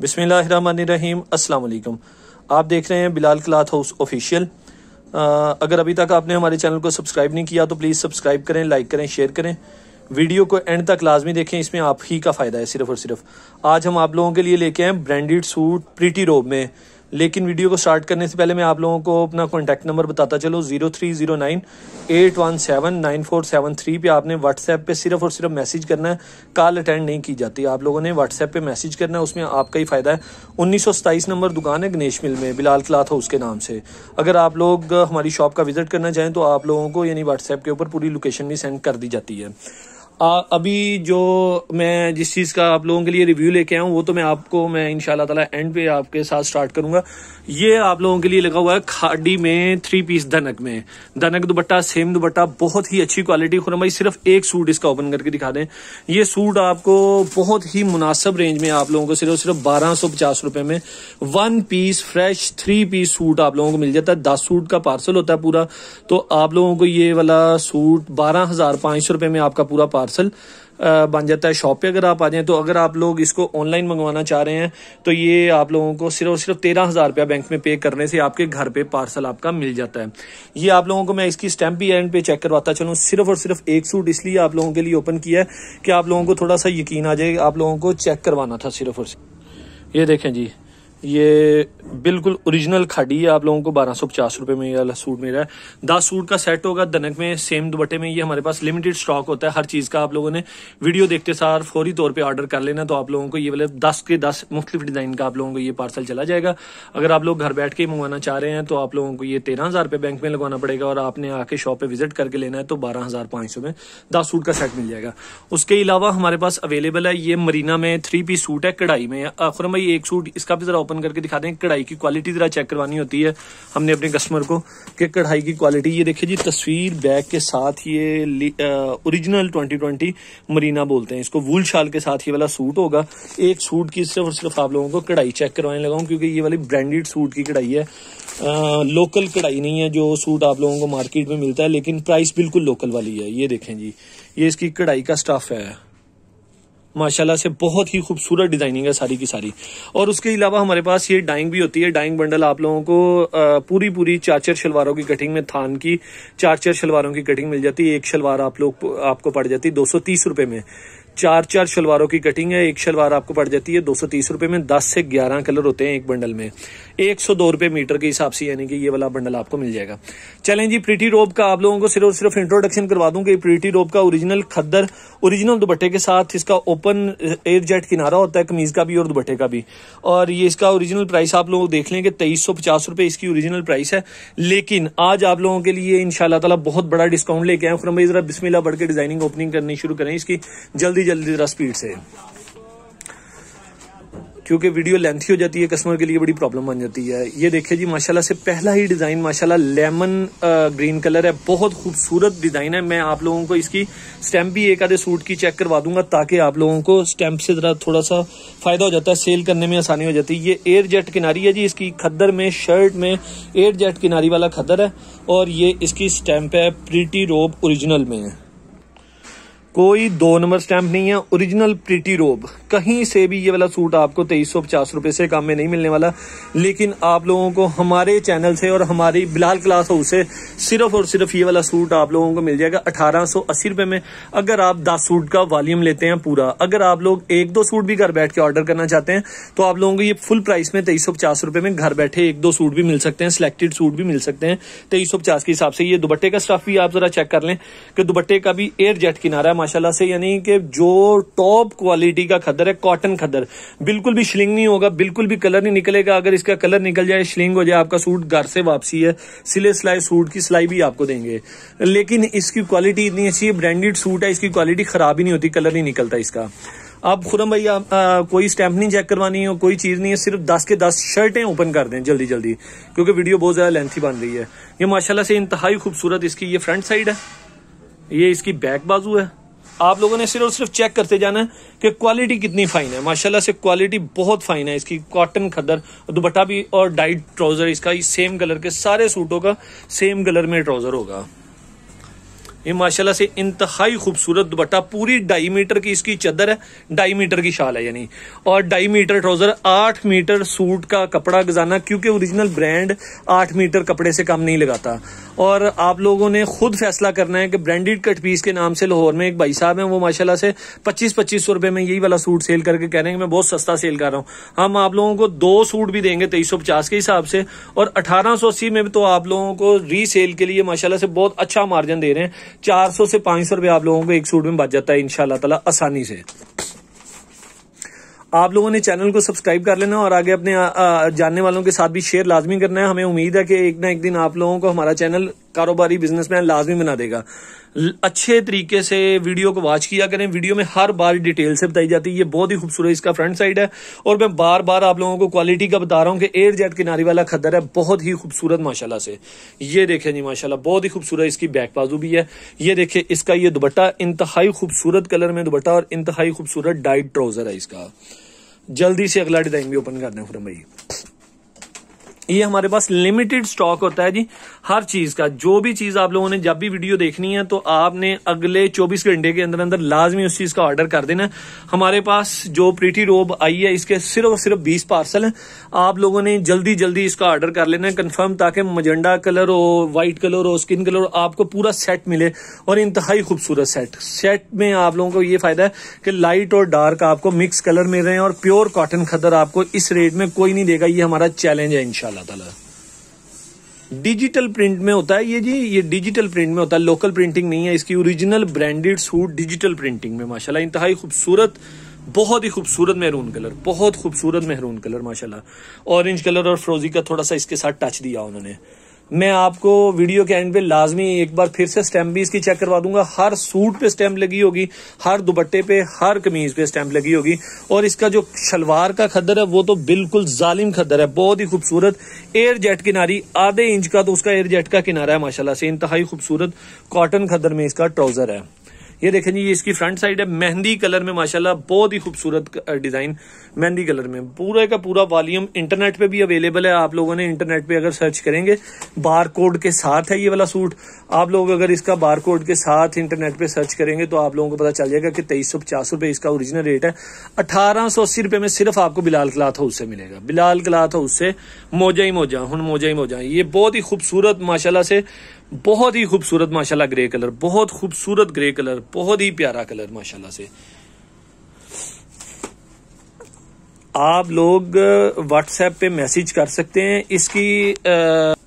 बिसमीम असलकम आप देख रहे हैं बिलाल क्लाथ हाउस ऑफिशियल अगर अभी तक आपने हमारे चैनल को सब्सक्राइब नहीं किया तो प्लीज़ सब्सक्राइब करें लाइक करें शेयर करें वीडियो को एंड तक लाजमी देखें इसमें आप ही का फ़ायदा है सिर्फ और सिर्फ आज हम आप लोगों के लिए लेके आए ब्रांडेड सूट प्रीटी रोब में लेकिन वीडियो को स्टार्ट करने से पहले मैं आप लोगों को अपना कॉन्टैक्ट नंबर बताता चलो zero three zero nine eight one seven nine four seven three पे आपने व्हाट्सएप पे सिर्फ और सिर्फ मैसेज करना है कॉल अटेंड नहीं की जाती आप लोगों ने व्हाट्सएप पे मैसेज करना है उसमें आपका ही फ़ायदा है उन्नीस नंबर दुकान है गणेश मिल में बिलाल क्लाथ हाउस के नाम से अगर आप लोग हमारी शॉप का विजिट करना चाहें तो आप लोगों को यानी व्हाट्सएप के ऊपर पूरी लोकेशन भी सेंड कर दी जाती है आ, अभी जो मैं जिस चीज़ का आप लोगों के लिए रिव्यू लेके आया हूँ वो तो मैं आपको मैं इनशाला तला एंड पे आपके साथ स्टार्ट करूंगा ये आप लोगों के लिए लगा हुआ है खाडी में थ्री पीस धनक में धनक दुपट्टा सेम दुपट्टा बहुत ही अच्छी क्वालिटी खुरम भाई सिर्फ एक सूट इसका ओपन करके दिखा दें ये सूट आपको बहुत ही मुनासब रेंज में आप लोगों को सिर्फ सिर्फ बारह सौ पचास में one piece fresh three piece suit आप लोगों को मिल जाता है दस सूट का पार्सल होता है पूरा तो आप लोगों को ये वाला सूट बारह हजार सौ में आपका पूरा पार्सल पार्सल बन जाता है शॉप पे अगर आप आ जाएँ तो अगर आप लोग इसको ऑनलाइन मंगवाना चाह रहे हैं तो ये आप लोगों को सिर्फ और सिर्फ तेरह हज़ार रुपया बैंक में पे करने से आपके घर पे पार्सल आपका मिल जाता है ये आप लोगों को मैं इसकी स्टैम्प भी एंड पे चेक करवाता चलूँ सिर्फ और सिर्फ एक सूट इसलिए आप लोगों के लिए ओपन किया है कि आप लोगों को थोड़ा सा यकीन आ जाए आप लोगों को चेक करवाना था सिर्फ और सिर्फ ये देखें जी ये बिल्कुल ओरिजिनल खाड़ी है आप लोगों को बारह सौ पचास रुपये में ये सूट मिल रहा है दस सूट का सेट होगा दनक में सेम दुपट्टे में ये हमारे पास लिमिटेड स्टॉक होता है हर चीज़ का आप लोगों ने वीडियो देखते सार फौरी तौर पे ऑर्डर कर लेना तो आप लोगों को ये वाले दस के दस मुख्तलिफ डिज़ाइन का आप लोगों को ये पार्सल चला जाएगा अगर आप लोग घर बैठ के मंगवाना चाह रहे हैं तो आप लोगों को ये तेरह हज़ार रुपये बैंक में लगवाना पड़ेगा और आपने आके शॉप पर विजिट करके लेना है तो बारह हज़ार पाँच सौ में दस सूट का सेट मिल जाएगा उसके अलावा हमारे पास अवेलेबल है ये मरीना में थ्री पीस सूट है कढ़ाई में खुरम भाई एक सूट इसका भी ज़रा ओपन करके दिखा दें कढ़ाई की क्वालिटी ज़रा चेक करवानी होती है हमने अपने कस्टमर को कि कढ़ाई की क्वालिटी ये देखिए जी तस्वीर बैग के साथ ये ओरिजिनल ट्वेंटी ट्वेंटी मरीना बोलते हैं इसको वूल शाल के साथ ये वाला सूट होगा एक सूट की सिर्फ और सिर्फ आप लोगों को कढ़ाई चेक करवाने लगाऊँ क्योंकि ये वाली ब्रांडेड सूट की कढ़ाई है आ, लोकल कढ़ाई नहीं है जो सूट आप लोगों को मार्केट में मिलता है लेकिन प्राइस बिल्कुल लोकल वाली है ये देखें जी ये इसकी कढ़ाई का स्टफ है माशाल्लाह से बहुत ही खूबसूरत डिजाइनिंग है सारी की सारी और उसके अलावा हमारे पास ये डाइंग भी होती है डाइंग बंडल आप लोगों को पूरी पूरी चार चार शलवारों की कटिंग में थान की चार चार शलवारों की कटिंग मिल जाती है एक शलवार आप लोग आपको पड़ जाती है दो में चार चार शलवारों की कटिंग है एक शलवार आपको पड़ जाती है दो सौ तीस रुपए में दस से ग्यारह कलर होते हैं एक बंडल में एक सौ दो रुपए मीटर के हिसाब से यानी कि ये वाला बंडल आपको मिल जाएगा चलें जी प्रीटी रोब का आप लोगों को सिर्फ सिर्फ इंट्रोडक्शन करवा दूं कि प्रीटी रोब का ओरिजिनल खद्दर ओरिजिनल दुपट्टे के साथ इसका ओपन एयर जेट किनारा होता है कमीज का भी और दुपट्टे का भी और ये इसका ओरिजिनल प्राइस आप लोग देख लें कि तेईस सौ पचास रुपए इसकी ओरिजिनल प्राइस है लेकिन आज आप लोगों के लिए इनशाला बहुत बड़ा डिस्काउंट लेके आए खुरम जरा बिस्मिल्ला बढ़ के डिजाइनिंग ओपनिंग करनी शुरू करें इसकी जल्दी जल्दी जरा स्पीड से क्योंकि वीडियो लेंथी हो जाती है कस्टमर के लिए बड़ी प्रॉब्लम बन जाती है ये देखिए जी माशाल्लाह से पहला ही डिज़ाइन माशाल्लाह लेमन ग्रीन कलर है बहुत खूबसूरत डिज़ाइन है मैं आप लोगों को इसकी स्टैम्प भी एक आधे सूट की चेक करवा दूंगा ताकि आप लोगों को स्टैम्प से ज़रा थोड़ा सा फ़ायदा हो जाता है सेल करने में आसानी हो जाती है ये एयर जेट किनारी है जी इसकी खद्दर में शर्ट में एयर जेट किनारी वाला खद्दर है और ये इसकी स्टैम्प है प्रीटी रोब ओरिजिनल में है कोई दो नंबर स्टैंप नहीं है ओरिजिनल प्रिटी रोब कहीं से भी ये वाला सूट आपको तेईस सौ पचास रुपए से काम में नहीं मिलने वाला लेकिन आप लोगों को हमारे चैनल से और हमारी बिलाल क्लास हाउस से सिर्फ और सिर्फ ये वाला सूट आप लोगों को मिल जाएगा अठारह सौ अस्सी रुपए में अगर आप दस सूट का वॉल्यूम लेते हैं पूरा अगर आप लोग एक दो सूट भी घर बैठ के ऑर्डर करना चाहते हैं तो आप लोगों को ये फुल प्राइस में तेईस सौ पचास रुपये में घर बैठे एक दो सूट भी मिल सकते हैं सिलेक्टेड सूट भी मिल सकते हैं तेईस सौ पचास के हिसाब से ये दुपट्टे का स्टफ भी आप जरा चेक कर लें कि दुपट्टे का भी एयर जेट किनारा माशाल्लाह से यानी कि जो टॉप क्वालिटी का खदर है कॉटन खदर बिल्कुल भी श्लिंग नहीं होगा बिल्कुल भी कलर नहीं निकलेगा अगर इसका कलर निकल जाए श्लिंग हो जाए आपका सूट घर से वापसी है सिले सिलाई सूट की सिलाई भी आपको देंगे लेकिन इसकी क्वालिटी इतनी अच्छी है ब्रांडेड सूट है इसकी क्वालिटी खराब ही नहीं होती कलर नहीं निकलता इसका आप खुरम भाई आप आ, कोई स्टैंप नहीं चेक करवानी हो कोई चीज़ नहीं है सिर्फ दस के दस शर्टें ओपन कर दें जल्दी जल्दी क्योंकि वीडियो बहुत ज़्यादा लेंथी बन रही है ये माशाल्लाह से इंतहाई खूबसूरत इसकी ये फ्रंट साइड है ये इसकी बैक बाजू है आप लोगों ने सिर्फ और सिर्फ चेक करते जाना है कि क्वालिटी कितनी फाइन है माशाल्लाह से क्वालिटी बहुत फाइन है इसकी कॉटन खदर दुपट्टा भी और डाइट ट्राउजर इसका सेम कलर के सारे सूटों का सेम कलर में ट्राउजर होगा ये माशाल्लाह से इंतहाई खूबसूरत दुपट्टा पूरी ढाई मीटर की इसकी चदर है ढाई मीटर की शाल है यानी और ढाई मीटर ट्राउजर आठ मीटर सूट का कपड़ा गजाना क्योंकि ओरिजिनल ब्रांड आठ मीटर कपड़े से कम नहीं लगाता और आप लोगों ने खुद फैसला करना है कि ब्रांडेड कट पीस के नाम से लाहौर में एक भाई साहब हैं वो माशाल्लाह से पच्चीस पच्चीस सौ रुपए में यही वाला सूट सेल करके कह रहे हैं कि मैं बहुत सस्ता सेल कर रहा हूँ हम आप लोगों को दो सूट भी देंगे तेईस सौ पचास के हिसाब से और अठारह सौ अस्सी में भी तो आप लोगों को रीसेल के लिए माशाला से बहुत अच्छा मार्जिन दे रहे हैं चार सौ से पांच सौ रुपये आप लोगों को एक सूट में बच जाता है इनशाला तला आसानी से आप लोगों ने चैनल को सब्सक्राइब कर लेना और आगे अपने जानने वालों के साथ भी शेयर लाजमी करना है हमें उम्मीद है कि एक ना एक दिन आप लोगों को हमारा चैनल कारोबारी बिजनेसमैन लाजमी बना देगा अच्छे तरीके से वीडियो को वॉच किया करें वीडियो में हर बार डिटेल से बताई जाती है ये बहुत ही खूबसूरत इसका फ्रंट साइड है और मैं बार बार आप लोगों को क्वालिटी का बता रहा हूँ कि एयर जेट किनारे वाला खदर है बहुत ही खूबसूरत माशाला से ये देखें जी माशाला बहुत ही खूबसूरत इसकी बैक बाजू भी है ये देखे इसका ये दुबट्टा इंतहाई खूबसूरत कलर में दुबट्टा और इंतहाई खूबसूरत डाइट ट्राउजर है इसका जल्दी से अगला डिजाइन भी ओपन कर दें खुरम भाई ये हमारे पास लिमिटेड स्टॉक होता है जी हर चीज का जो भी चीज आप लोगों ने जब भी वीडियो देखनी है तो आपने अगले 24 घंटे के अंदर अंदर लाजमी उस चीज का ऑर्डर कर देना है हमारे पास जो प्रीटी रोब आई है इसके सिर्फ और सिर्फ 20 पार्सल हैं आप लोगों ने जल्दी जल्दी इसका ऑर्डर कर लेना है कंफर्म ताकि मजंडा कलर हो व्हाइट कलर हो स्किन कलर हो आपको पूरा सेट मिले और इंतहाई खूबसूरत सेट सेट में आप लोगों को ये फायदा है कि लाइट और डार्क आपको मिक्स कलर मिल रहे हैं और प्योर कॉटन खदर आपको इस रेट में कोई नहीं देगा ये हमारा चैलेंज है इनशाला अल्लाह ताला डिजिटल प्रिंट में होता है ये जी ये डिजिटल प्रिंट में होता है लोकल प्रिंटिंग नहीं है इसकी original branded suit digital printing में माशाल्लाह इंतहाई खूबसूरत बहुत ही खूबसूरत मेहरून कलर बहुत खूबसूरत मेहरून कलर माशाल्लाह ऑरेंज कलर और फ्रोजी का थोड़ा सा इसके साथ टच दिया उन्होंने मैं आपको वीडियो के एंड पे लाजमी एक बार फिर से स्टैम्प भी इसकी चेक करवा दूंगा हर सूट पे स्टैम्प लगी होगी हर दुपट्टे पे हर कमीज पे स्टैम्प लगी होगी और इसका जो शलवार का खदर है वो तो बिल्कुल जालिम खदर है बहुत ही खूबसूरत एयर जेट किनारी आधे इंच का तो उसका एयर जेट का किनारा है माशाला से इंतहाई खूबसूरत कॉटन खदर में इसका ट्राउजर है ये देखें जी ये इसकी फ्रंट साइड है मेहंदी कलर में माशाल्लाह बहुत ही खूबसूरत डिज़ाइन मेहंदी कलर में पूरे का पूरा वॉल्यूम इंटरनेट पे भी अवेलेबल है आप लोगों ने इंटरनेट पे अगर सर्च करेंगे बार कोड के साथ है ये वाला सूट आप लोग अगर इसका बार कोड के साथ इंटरनेट पे सर्च करेंगे तो आप लोगों को पता चल जाएगा कि तेईस सौ पचास रुपये इसका ओरिजिनल रेट है अठारह सौ अस्सी रुपये में सिर्फ आपको बिलाल क्लाथ हाउस से मिलेगा बिलाल क्लाथ हाउस से मोजा ही मोजा हूं मोजा ही मोजा ये बहुत ही खूबसूरत माशाला से बहुत ही खूबसूरत माशाला ग्रे कलर बहुत खूबसूरत ग्रे कलर बहुत ही प्यारा कलर माशाल्लाह से आप लोग व्हाट्सएप uh, पे मैसेज कर सकते हैं इसकी आ, uh,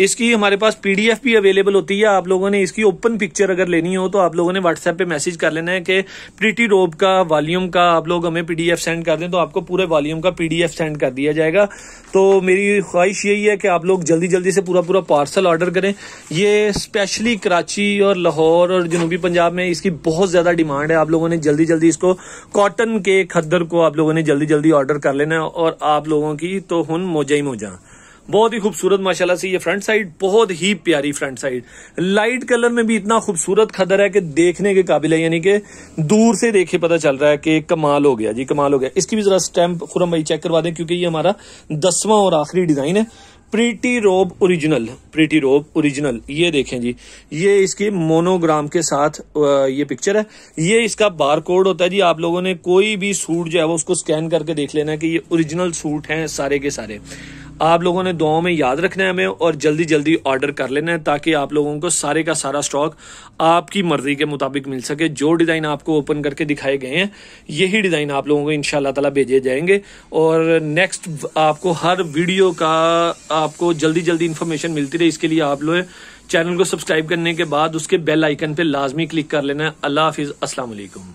इसकी हमारे पास पीडीएफ भी अवेलेबल होती है आप लोगों ने इसकी ओपन पिक्चर अगर लेनी हो तो आप लोगों ने व्हाट्सएप पे मैसेज कर लेना है कि प्रीटी रोब का वॉल्यूम का आप लोग हमें पीडीएफ सेंड कर दें तो आपको पूरे वॉल्यूम का पीडीएफ सेंड कर दिया जाएगा तो मेरी ख्वाहिश यही है कि आप लोग जल्दी जल्दी से पूरा पूरा पार्सल ऑर्डर करें ये स्पेशली कराची और लाहौर और जनूबी पंजाब में इसकी बहुत ज़्यादा डिमांड है आप लोगों ने जल्दी जल्दी इसको कॉटन के खद्दर को आप लोगों ने जल्दी जल्दी ऑर्डर कर लेना है और आप लोगों की तो हन मोजा ही मोजा बहुत ही खूबसूरत माशाल्लाह से ये फ्रंट साइड बहुत ही प्यारी फ्रंट साइड लाइट कलर में भी इतना खूबसूरत खदर है कि देखने के काबिल है यानी कि दूर से देखे पता चल रहा है कि कमाल हो गया जी कमाल हो गया इसकी भी जरा स्टैम्प खुरम भाई चेक करवा दें क्योंकि ये हमारा दसवां और आखिरी डिजाइन है प्रीटी रोब ओरिजिनल प्रीटी रोब ओरिजिनल ये देखें जी ये इसके मोनोग्राम के साथ ये पिक्चर है ये इसका बार कोड होता है जी आप लोगों ने कोई भी सूट जो है वो उसको स्कैन करके देख लेना है कि ये ओरिजिनल सूट हैं सारे के सारे आप लोगों ने दुआओं में याद रखना है हमें और जल्दी जल्दी ऑर्डर कर लेना है ताकि आप लोगों को सारे का सारा स्टॉक आपकी मर्जी के मुताबिक मिल सके जो डिज़ाइन आपको ओपन करके दिखाए गए हैं यही डिज़ाइन आप लोगों को इन तला भेजे जाएंगे और नेक्स्ट आपको हर वीडियो का आपको जल्दी जल्दी इन्फॉर्मेशन मिलती रही इसके लिए आप लोग चैनल को सब्सक्राइब करने के बाद उसके बेल आइकन पे लाजमी क्लिक कर लेना है अल्लाह हाफिज़ असलकुम